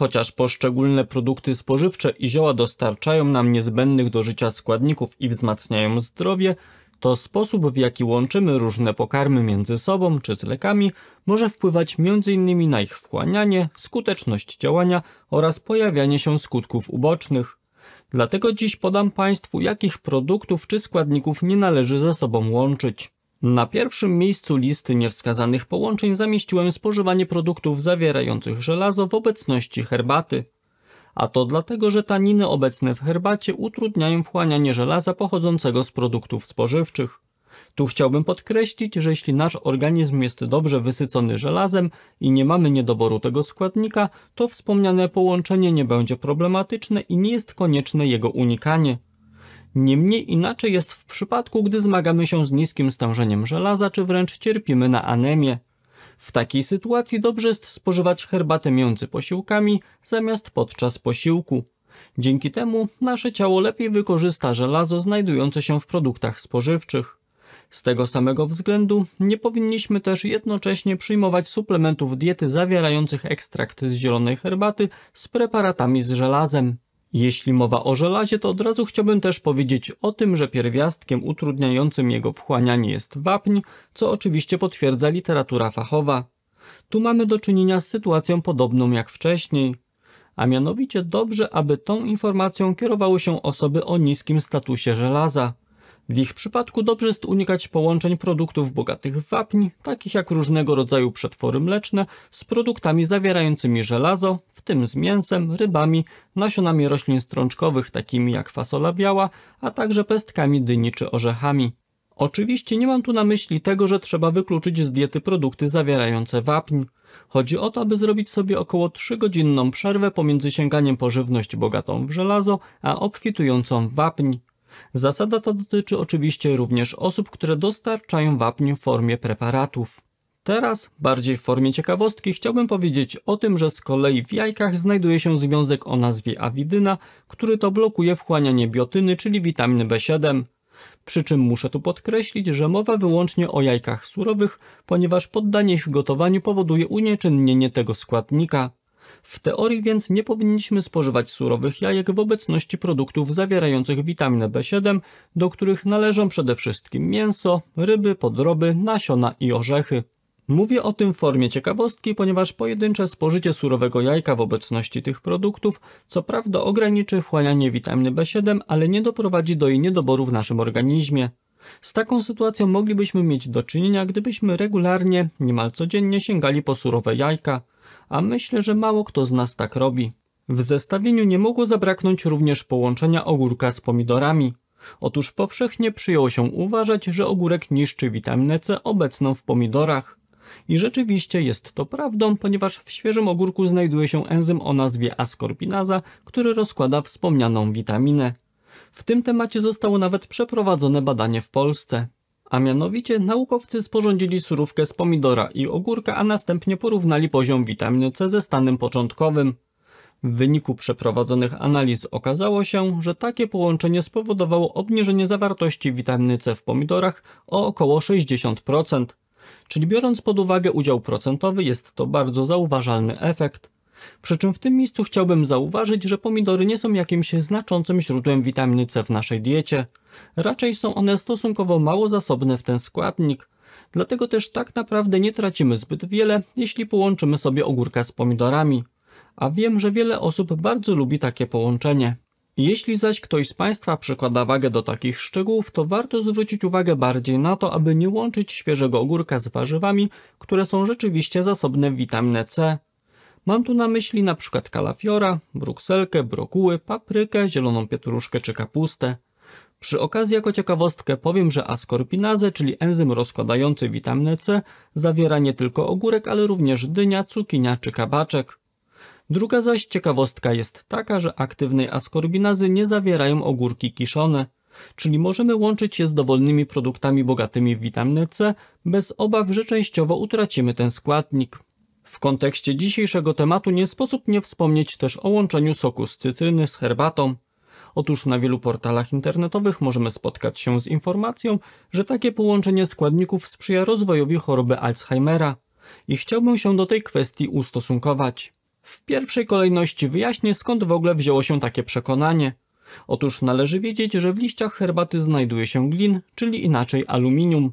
Chociaż poszczególne produkty spożywcze i zioła dostarczają nam niezbędnych do życia składników i wzmacniają zdrowie, to sposób w jaki łączymy różne pokarmy między sobą czy z lekami może wpływać m.in. na ich wchłanianie, skuteczność działania oraz pojawianie się skutków ubocznych. Dlatego dziś podam Państwu, jakich produktów czy składników nie należy ze sobą łączyć. Na pierwszym miejscu listy niewskazanych połączeń zamieściłem spożywanie produktów zawierających żelazo w obecności herbaty. A to dlatego, że taniny obecne w herbacie utrudniają wchłanianie żelaza pochodzącego z produktów spożywczych. Tu chciałbym podkreślić, że jeśli nasz organizm jest dobrze wysycony żelazem i nie mamy niedoboru tego składnika, to wspomniane połączenie nie będzie problematyczne i nie jest konieczne jego unikanie. Niemniej inaczej jest w przypadku, gdy zmagamy się z niskim stężeniem żelaza, czy wręcz cierpimy na anemię. W takiej sytuacji dobrze jest spożywać herbatę między posiłkami zamiast podczas posiłku. Dzięki temu nasze ciało lepiej wykorzysta żelazo znajdujące się w produktach spożywczych. Z tego samego względu nie powinniśmy też jednocześnie przyjmować suplementów diety zawierających ekstrakt z zielonej herbaty z preparatami z żelazem. Jeśli mowa o żelazie, to od razu chciałbym też powiedzieć o tym, że pierwiastkiem utrudniającym jego wchłanianie jest wapń, co oczywiście potwierdza literatura fachowa. Tu mamy do czynienia z sytuacją podobną jak wcześniej. A mianowicie dobrze, aby tą informacją kierowały się osoby o niskim statusie żelaza. W ich przypadku dobrze jest unikać połączeń produktów bogatych w wapń, takich jak różnego rodzaju przetwory mleczne, z produktami zawierającymi żelazo, w tym z mięsem, rybami, nasionami roślin strączkowych takimi jak fasola biała, a także pestkami dyni czy orzechami. Oczywiście nie mam tu na myśli tego, że trzeba wykluczyć z diety produkty zawierające wapń. Chodzi o to, aby zrobić sobie około 3-godzinną przerwę pomiędzy sięganiem po żywność bogatą w żelazo, a obfitującą w wapń. Zasada ta dotyczy oczywiście również osób, które dostarczają wapń w formie preparatów. Teraz, bardziej w formie ciekawostki, chciałbym powiedzieć o tym, że z kolei w jajkach znajduje się związek o nazwie awidyna, który to blokuje wchłanianie biotyny, czyli witaminy B7. Przy czym muszę tu podkreślić, że mowa wyłącznie o jajkach surowych, ponieważ poddanie ich gotowaniu powoduje unieczynnienie tego składnika. W teorii więc nie powinniśmy spożywać surowych jajek w obecności produktów zawierających witaminę B7, do których należą przede wszystkim mięso, ryby, podroby, nasiona i orzechy. Mówię o tym w formie ciekawostki, ponieważ pojedyncze spożycie surowego jajka w obecności tych produktów co prawda ograniczy wchłanianie witaminy B7, ale nie doprowadzi do jej niedoboru w naszym organizmie. Z taką sytuacją moglibyśmy mieć do czynienia, gdybyśmy regularnie, niemal codziennie sięgali po surowe jajka a myślę, że mało kto z nas tak robi. W zestawieniu nie mogło zabraknąć również połączenia ogórka z pomidorami. Otóż powszechnie przyjął się uważać, że ogórek niszczy witaminę C obecną w pomidorach. I rzeczywiście jest to prawdą, ponieważ w świeżym ogórku znajduje się enzym o nazwie askorbinaza, który rozkłada wspomnianą witaminę. W tym temacie zostało nawet przeprowadzone badanie w Polsce. A mianowicie naukowcy sporządzili surówkę z pomidora i ogórka, a następnie porównali poziom witaminy C ze stanem początkowym. W wyniku przeprowadzonych analiz okazało się, że takie połączenie spowodowało obniżenie zawartości witaminy C w pomidorach o około 60%. Czyli biorąc pod uwagę udział procentowy jest to bardzo zauważalny efekt. Przy czym w tym miejscu chciałbym zauważyć, że pomidory nie są jakimś znaczącym źródłem witaminy C w naszej diecie. Raczej są one stosunkowo mało zasobne w ten składnik. Dlatego też tak naprawdę nie tracimy zbyt wiele, jeśli połączymy sobie ogórka z pomidorami. A wiem, że wiele osób bardzo lubi takie połączenie. Jeśli zaś ktoś z Państwa przykłada wagę do takich szczegółów, to warto zwrócić uwagę bardziej na to, aby nie łączyć świeżego ogórka z warzywami, które są rzeczywiście zasobne w witaminę C. Mam tu na myśli na przykład kalafiora, brukselkę, brokuły, paprykę, zieloną pietruszkę czy kapustę. Przy okazji jako ciekawostkę powiem, że askorpinazę, czyli enzym rozkładający witaminę C, zawiera nie tylko ogórek, ale również dynia, cukinia czy kabaczek. Druga zaś ciekawostka jest taka, że aktywnej askorbinazy nie zawierają ogórki kiszone, czyli możemy łączyć je z dowolnymi produktami bogatymi w witaminę C bez obaw, że częściowo utracimy ten składnik. W kontekście dzisiejszego tematu nie sposób nie wspomnieć też o łączeniu soku z cytryny z herbatą. Otóż na wielu portalach internetowych możemy spotkać się z informacją, że takie połączenie składników sprzyja rozwojowi choroby Alzheimera i chciałbym się do tej kwestii ustosunkować. W pierwszej kolejności wyjaśnię skąd w ogóle wzięło się takie przekonanie. Otóż należy wiedzieć, że w liściach herbaty znajduje się glin, czyli inaczej aluminium.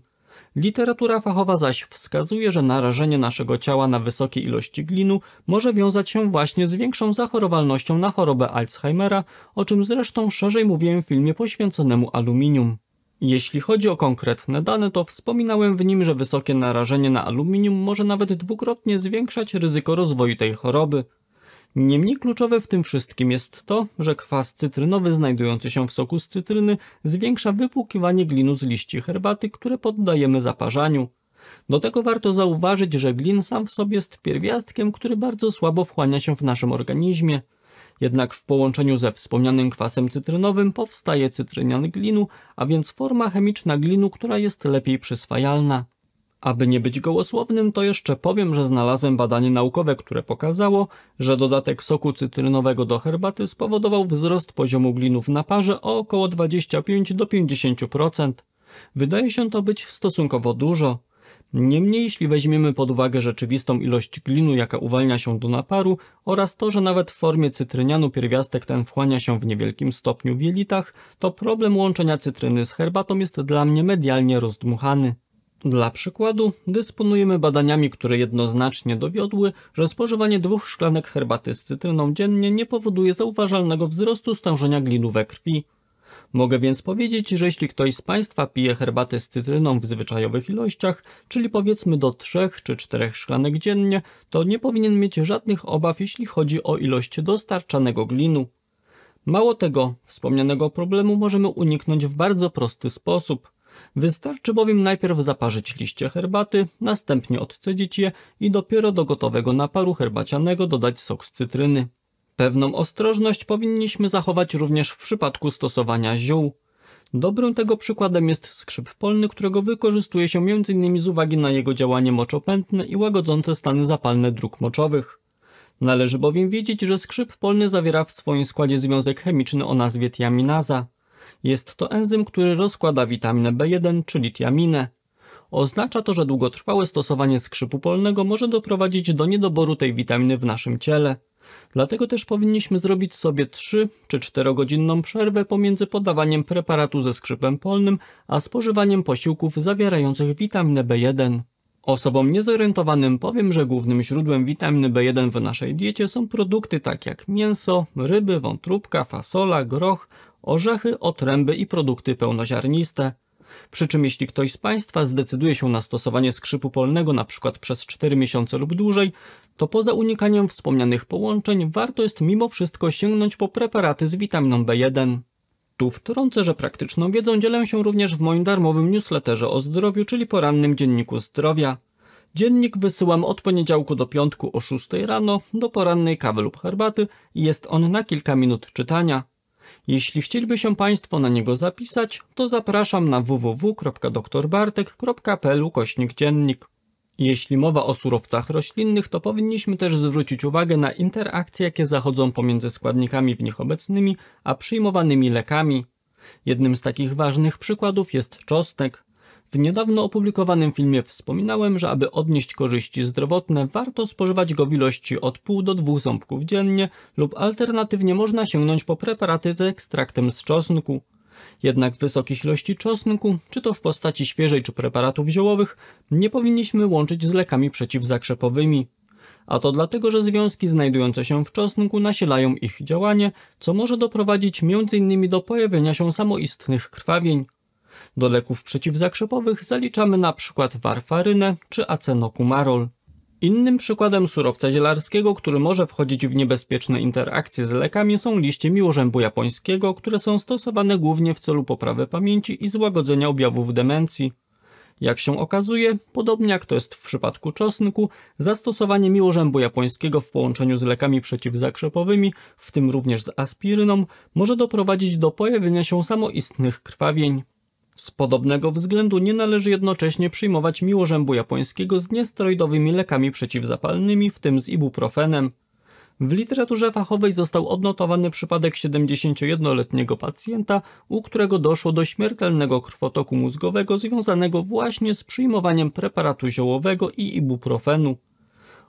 Literatura fachowa zaś wskazuje, że narażenie naszego ciała na wysokie ilości glinu może wiązać się właśnie z większą zachorowalnością na chorobę Alzheimera, o czym zresztą szerzej mówiłem w filmie poświęconemu aluminium. Jeśli chodzi o konkretne dane, to wspominałem w nim, że wysokie narażenie na aluminium może nawet dwukrotnie zwiększać ryzyko rozwoju tej choroby. Niemniej kluczowe w tym wszystkim jest to, że kwas cytrynowy znajdujący się w soku z cytryny zwiększa wypłukiwanie glinu z liści herbaty, które poddajemy zaparzaniu. Do tego warto zauważyć, że glin sam w sobie jest pierwiastkiem, który bardzo słabo wchłania się w naszym organizmie. Jednak w połączeniu ze wspomnianym kwasem cytrynowym powstaje cytrynian glinu, a więc forma chemiczna glinu, która jest lepiej przyswajalna. Aby nie być gołosłownym, to jeszcze powiem, że znalazłem badanie naukowe, które pokazało, że dodatek soku cytrynowego do herbaty spowodował wzrost poziomu glinów na parze o około 25 do 50%. Wydaje się to być stosunkowo dużo. Niemniej, jeśli weźmiemy pod uwagę rzeczywistą ilość glinu, jaka uwalnia się do naparu oraz to, że nawet w formie cytrynianu pierwiastek ten wchłania się w niewielkim stopniu w jelitach, to problem łączenia cytryny z herbatą jest dla mnie medialnie rozdmuchany. Dla przykładu dysponujemy badaniami, które jednoznacznie dowiodły, że spożywanie dwóch szklanek herbaty z cytryną dziennie nie powoduje zauważalnego wzrostu stężenia glinu we krwi. Mogę więc powiedzieć, że jeśli ktoś z Państwa pije herbatę z cytryną w zwyczajowych ilościach, czyli powiedzmy do 3 czy 4 szklanek dziennie, to nie powinien mieć żadnych obaw, jeśli chodzi o ilość dostarczanego glinu. Mało tego, wspomnianego problemu możemy uniknąć w bardzo prosty sposób – Wystarczy bowiem najpierw zaparzyć liście herbaty, następnie odcedzić je i dopiero do gotowego naparu herbacianego dodać sok z cytryny. Pewną ostrożność powinniśmy zachować również w przypadku stosowania ziół. Dobrym tego przykładem jest skrzyp polny, którego wykorzystuje się m.in. z uwagi na jego działanie moczopętne i łagodzące stany zapalne dróg moczowych. Należy bowiem wiedzieć, że skrzyp polny zawiera w swoim składzie związek chemiczny o nazwie tiaminaza. Jest to enzym, który rozkłada witaminę B1, czyli tiaminę. Oznacza to, że długotrwałe stosowanie skrzypu polnego może doprowadzić do niedoboru tej witaminy w naszym ciele. Dlatego też powinniśmy zrobić sobie 3 czy 4 godzinną przerwę pomiędzy podawaniem preparatu ze skrzypem polnym, a spożywaniem posiłków zawierających witaminę B1. Osobom niezorientowanym powiem, że głównym źródłem witaminy B1 w naszej diecie są produkty takie jak mięso, ryby, wątróbka, fasola, groch orzechy, otręby i produkty pełnoziarniste. Przy czym jeśli ktoś z Państwa zdecyduje się na stosowanie skrzypu polnego np. przez 4 miesiące lub dłużej, to poza unikaniem wspomnianych połączeń warto jest mimo wszystko sięgnąć po preparaty z witaminą B1. Tu wtrącę, że praktyczną wiedzą dzielę się również w moim darmowym newsletterze o zdrowiu, czyli porannym dzienniku zdrowia. Dziennik wysyłam od poniedziałku do piątku o 6 rano do porannej kawy lub herbaty i jest on na kilka minut czytania. Jeśli chcieliby się Państwo na niego zapisać, to zapraszam na www.doktorbartek.pl kośnik dziennik. Jeśli mowa o surowcach roślinnych, to powinniśmy też zwrócić uwagę na interakcje, jakie zachodzą pomiędzy składnikami w nich obecnymi, a przyjmowanymi lekami. Jednym z takich ważnych przykładów jest czosnek. W niedawno opublikowanym filmie wspominałem, że aby odnieść korzyści zdrowotne, warto spożywać go w ilości od pół do dwóch ząbków dziennie lub alternatywnie można sięgnąć po preparaty z ekstraktem z czosnku. Jednak wysokich ilości czosnku, czy to w postaci świeżej czy preparatów ziołowych, nie powinniśmy łączyć z lekami przeciwzakrzepowymi. A to dlatego, że związki znajdujące się w czosnku nasilają ich działanie, co może doprowadzić m.in. do pojawienia się samoistnych krwawień. Do leków przeciwzakrzepowych zaliczamy np. warfarynę czy acenokumarol. Innym przykładem surowca zielarskiego, który może wchodzić w niebezpieczne interakcje z lekami są liście miłożębu japońskiego, które są stosowane głównie w celu poprawy pamięci i złagodzenia objawów demencji. Jak się okazuje, podobnie jak to jest w przypadku czosnku, zastosowanie miłożębu japońskiego w połączeniu z lekami przeciwzakrzepowymi, w tym również z aspiryną, może doprowadzić do pojawienia się samoistnych krwawień. Z podobnego względu nie należy jednocześnie przyjmować miłorzębu japońskiego z niesteroidowymi lekami przeciwzapalnymi, w tym z ibuprofenem. W literaturze fachowej został odnotowany przypadek 71-letniego pacjenta, u którego doszło do śmiertelnego krwotoku mózgowego związanego właśnie z przyjmowaniem preparatu ziołowego i ibuprofenu.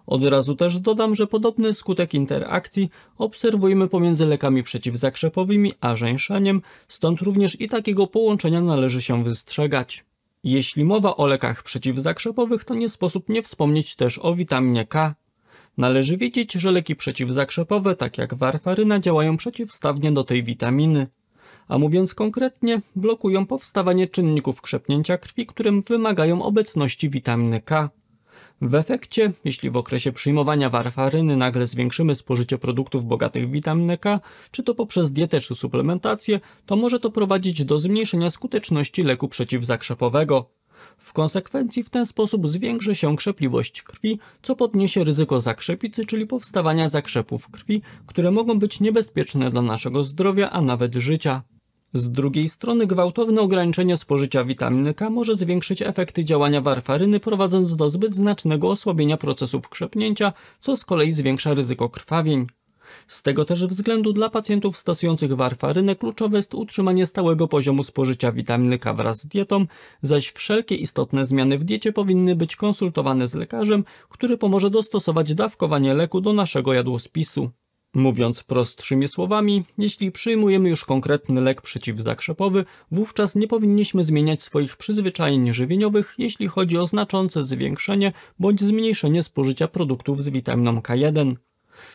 Od razu też dodam, że podobny skutek interakcji obserwujemy pomiędzy lekami przeciwzakrzepowymi a żeńszaniem, stąd również i takiego połączenia należy się wystrzegać. Jeśli mowa o lekach przeciwzakrzepowych, to nie sposób nie wspomnieć też o witaminie K. Należy wiedzieć, że leki przeciwzakrzepowe, tak jak warfaryna, działają przeciwstawnie do tej witaminy a mówiąc konkretnie, blokują powstawanie czynników krzepnięcia krwi, którym wymagają obecności witaminy K. W efekcie, jeśli w okresie przyjmowania warfaryny nagle zwiększymy spożycie produktów bogatych w witaminę K, czy to poprzez dietę czy suplementację, to może to prowadzić do zmniejszenia skuteczności leku przeciwzakrzepowego. W konsekwencji w ten sposób zwiększy się krzepliwość krwi, co podniesie ryzyko zakrzepicy, czyli powstawania zakrzepów krwi, które mogą być niebezpieczne dla naszego zdrowia, a nawet życia. Z drugiej strony gwałtowne ograniczenie spożycia witaminy K może zwiększyć efekty działania warfaryny, prowadząc do zbyt znacznego osłabienia procesów krzepnięcia, co z kolei zwiększa ryzyko krwawień. Z tego też względu dla pacjentów stosujących warfarynę kluczowe jest utrzymanie stałego poziomu spożycia witaminy K wraz z dietą, zaś wszelkie istotne zmiany w diecie powinny być konsultowane z lekarzem, który pomoże dostosować dawkowanie leku do naszego jadłospisu. Mówiąc prostszymi słowami, jeśli przyjmujemy już konkretny lek przeciwzakrzepowy, wówczas nie powinniśmy zmieniać swoich przyzwyczajeń żywieniowych, jeśli chodzi o znaczące zwiększenie bądź zmniejszenie spożycia produktów z witaminą K1.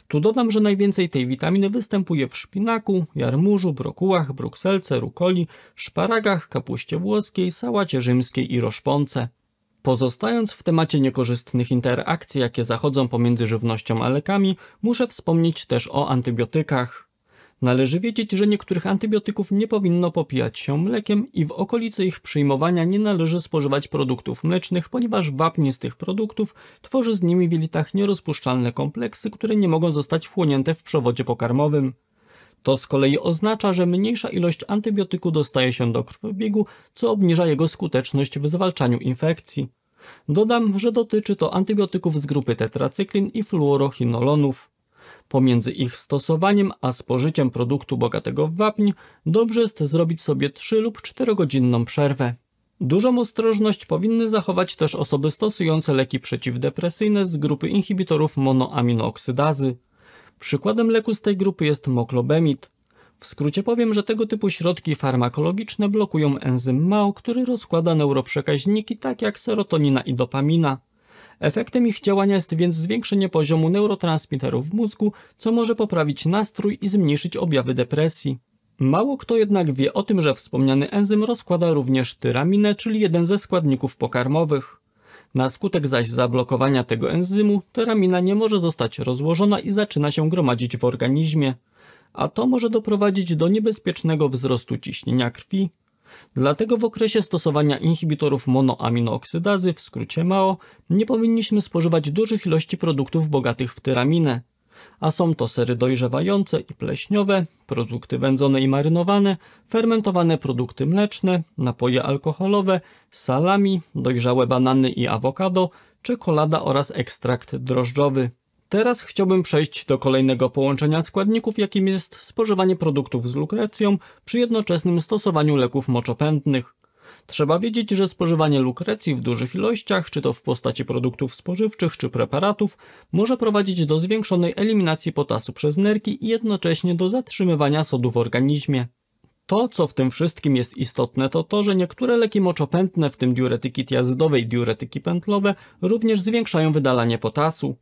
Tu dodam, że najwięcej tej witaminy występuje w szpinaku, jarmurzu, brokułach, brukselce, rukoli, szparagach, kapuście włoskiej, sałacie rzymskiej i roszponce. Pozostając w temacie niekorzystnych interakcji, jakie zachodzą pomiędzy żywnością a lekami, muszę wspomnieć też o antybiotykach. Należy wiedzieć, że niektórych antybiotyków nie powinno popijać się mlekiem i w okolicy ich przyjmowania nie należy spożywać produktów mlecznych, ponieważ wapń z tych produktów tworzy z nimi w jelitach nierozpuszczalne kompleksy, które nie mogą zostać wchłonięte w przewodzie pokarmowym. To z kolei oznacza, że mniejsza ilość antybiotyku dostaje się do krwiobiegu, co obniża jego skuteczność w zwalczaniu infekcji. Dodam, że dotyczy to antybiotyków z grupy tetracyklin i fluorochinolonów. Pomiędzy ich stosowaniem a spożyciem produktu bogatego w wapń dobrze jest zrobić sobie 3 lub 4-godzinną przerwę. Dużą ostrożność powinny zachować też osoby stosujące leki przeciwdepresyjne z grupy inhibitorów monoaminoksydazy. Przykładem leku z tej grupy jest moklobemid. W skrócie powiem, że tego typu środki farmakologiczne blokują enzym MAO, który rozkłada neuroprzekaźniki tak jak serotonina i dopamina. Efektem ich działania jest więc zwiększenie poziomu neurotransmiterów w mózgu, co może poprawić nastrój i zmniejszyć objawy depresji. Mało kto jednak wie o tym, że wspomniany enzym rozkłada również tyraminę, czyli jeden ze składników pokarmowych. Na skutek zaś zablokowania tego enzymu teramina nie może zostać rozłożona i zaczyna się gromadzić w organizmie, a to może doprowadzić do niebezpiecznego wzrostu ciśnienia krwi. Dlatego w okresie stosowania inhibitorów monoaminooksydazy, w skrócie MAO, nie powinniśmy spożywać dużych ilości produktów bogatych w tyraminę a są to sery dojrzewające i pleśniowe, produkty wędzone i marynowane, fermentowane produkty mleczne, napoje alkoholowe, salami, dojrzałe banany i awokado, czekolada oraz ekstrakt drożdżowy. Teraz chciałbym przejść do kolejnego połączenia składników, jakim jest spożywanie produktów z lukrecją przy jednoczesnym stosowaniu leków moczopędnych. Trzeba wiedzieć, że spożywanie lukrecji w dużych ilościach, czy to w postaci produktów spożywczych, czy preparatów, może prowadzić do zwiększonej eliminacji potasu przez nerki i jednocześnie do zatrzymywania sodu w organizmie. To, co w tym wszystkim jest istotne, to to, że niektóre leki moczopętne, w tym diuretyki tiazydowe i diuretyki pętlowe, również zwiększają wydalanie potasu.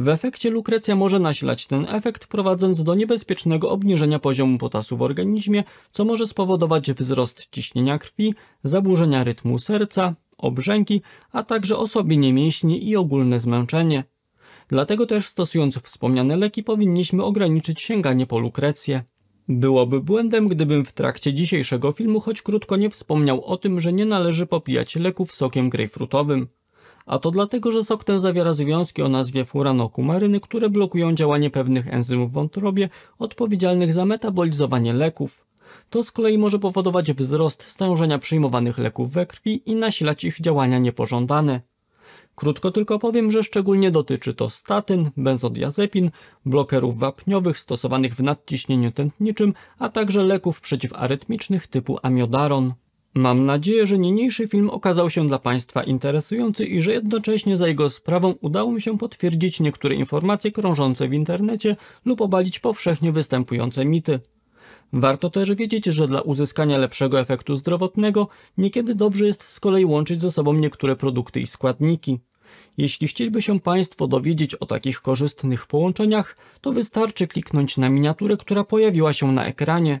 W efekcie lukrecja może nasilać ten efekt, prowadząc do niebezpiecznego obniżenia poziomu potasu w organizmie, co może spowodować wzrost ciśnienia krwi, zaburzenia rytmu serca, obrzęki, a także osłabienie mięśni i ogólne zmęczenie. Dlatego też stosując wspomniane leki powinniśmy ograniczyć sięganie po lukrecję. Byłoby błędem, gdybym w trakcie dzisiejszego filmu choć krótko nie wspomniał o tym, że nie należy popijać leków sokiem grejpfrutowym. A to dlatego, że sok ten zawiera związki o nazwie furanokumaryny, które blokują działanie pewnych enzymów w wątrobie odpowiedzialnych za metabolizowanie leków. To z kolei może powodować wzrost stężenia przyjmowanych leków we krwi i nasilać ich działania niepożądane. Krótko tylko powiem, że szczególnie dotyczy to statyn, benzodiazepin, blokerów wapniowych stosowanych w nadciśnieniu tętniczym, a także leków przeciwarytmicznych typu amiodaron. Mam nadzieję, że niniejszy film okazał się dla Państwa interesujący i że jednocześnie za jego sprawą udało mi się potwierdzić niektóre informacje krążące w internecie lub obalić powszechnie występujące mity. Warto też wiedzieć, że dla uzyskania lepszego efektu zdrowotnego niekiedy dobrze jest z kolei łączyć ze sobą niektóre produkty i składniki. Jeśli chcieliby się Państwo dowiedzieć o takich korzystnych połączeniach, to wystarczy kliknąć na miniaturę, która pojawiła się na ekranie.